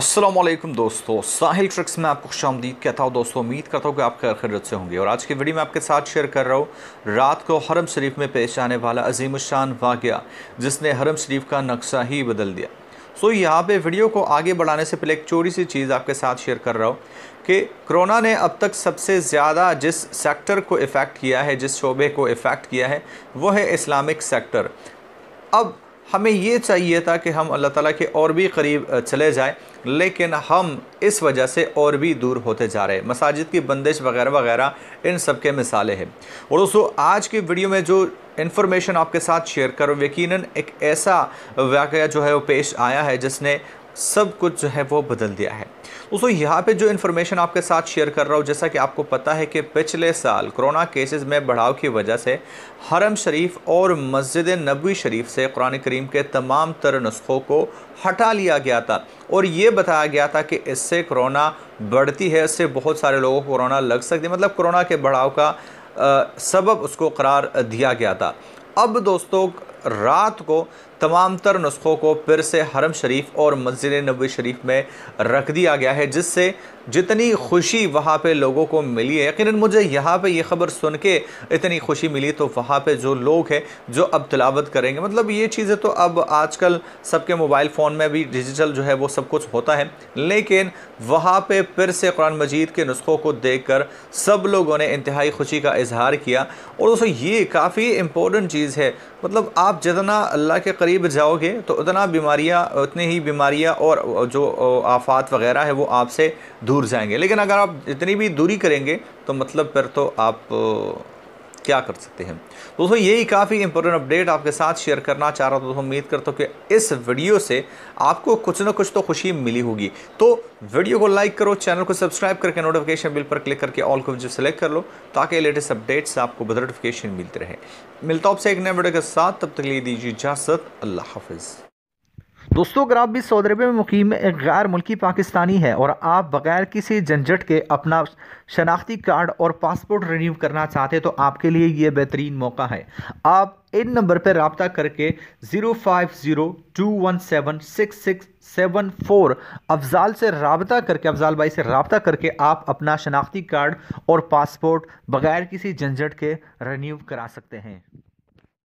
असलम दोस्तों साहिल ट्रिक्स में आपको खुश आमदीद कहता हूँ दोस्तों उम्मीद करता हूँ कि आप खैर खरत से होंगे और आज की वीडियो में आपके साथ शेयर कर रहा हूँ रात को हरम शरीफ में पेश आने वाला अजीम शान वाकया जिसने हरम शरीफ का नक्शा ही बदल दिया सो यहाँ पे वीडियो को आगे बढ़ाने से पहले एक छोटी सी चीज़ आपके साथ शेयर कर रहा हूँ कि कोरोना ने अब तक सबसे ज़्यादा जिस सेक्टर को इफ़ेक्ट किया है जिस शोबे को इफ़ेक्ट किया है वह है इस्लामिक सेक्टर अब हमें ये चाहिए था कि हम अल्लाह ताला के और भी करीब चले जाएं लेकिन हम इस वजह से और भी दूर होते जा रहे हैं मसाजिद की बंदिश वगैरह वगैरह इन सब के मिसालें हैं और दोस्तों आज की वीडियो में जो इन्फॉर्मेशन आपके साथ शेयर करो यकीन एक ऐसा वाक़ जो है वो पेश आया है जिसने सब कुछ जो है वो बदल दिया है दोस्तों यहाँ पे जो इन्फॉर्मेशन आपके साथ शेयर कर रहा हूँ जैसा कि आपको पता है कि पिछले साल कोरोना केसेस में बढ़ाव की वजह से हरम शरीफ और मस्जिद नबी शरीफ से कुरान करीम के तमाम तर नुस्खों को हटा लिया गया था और ये बताया गया था कि इससे कोरोना बढ़ती है इससे बहुत सारे लोगों को कोरोना लग सकती है मतलब कोरोना के बढ़ाव का सबब उसको करार दिया गया था अब दोस्तों रात को तमाम तर नुस्खों को फिर से हरम शरीफ और मस्जिद नबी शरीफ में रख दिया गया है जिससे जितनी खुशी वहाँ पे लोगों को मिली है यकीन मुझे यहाँ पे ये यह ख़बर सुन के इतनी खुशी मिली तो वहाँ पे जो लोग हैं जो अब तलावत करेंगे मतलब ये चीज़ें तो अब आजकल सबके मोबाइल फ़ोन में भी डिजिटल जो है वो सब कुछ होता है लेकिन वहाँ पे फिर से कुरान मजीद के नुस्खों को देख कर सब लोगों ने इंतहाई खुशी का इजहार किया और दोस्तों ये काफ़ी इम्पोर्टेंट चीज़ है मतलब आप आप जितना अल्लाह के करीब जाओगे तो उतना बीमारियाँ उतनी ही बीमारियाँ और जो आफात वगैरह है वो आपसे दूर जाएंगे लेकिन अगर आप इतनी भी दूरी करेंगे तो मतलब फिर तो आप क्या कर सकते हैं दोस्तों यही काफ़ी इंपॉर्टेंट अपडेट आपके साथ शेयर करना चाह रहा था दोस्तों उम्मीद करता हूँ कि इस वीडियो से आपको कुछ ना कुछ तो खुशी मिली होगी तो वीडियो को लाइक करो चैनल को सब्सक्राइब करके नोटिफिकेशन बिल पर क्लिक करके ऑल को सेलेक्ट कर लो ताकि लेटेस्ट अपडेट्स आपको नोटिफिकेशन मिलते रहे मिलता आपसे एक नए वीडियो के साथ तब तक ले दीजिए इजाज़त अल्लाह हाफिज़ दोस्तों अगर आप भी सऊदी अरब में मुकीम एक गैर मुल्की पाकिस्तानी है और आप बगैर किसी झंझट के अपना शनाख्ती कार्ड और पासपोर्ट रिन्यू करना चाहते हैं तो आपके लिए ये बेहतरीन मौका है आप इन नंबर पर रबता करके zero five zero two one seven six six seven four Afzal से रबता करके अफजाल भाई से रबता करके आप अपना शनाख्ती कार्ड और पासपोर्ट बगैर किसी झंझट के रिन्यू करा सकते हैं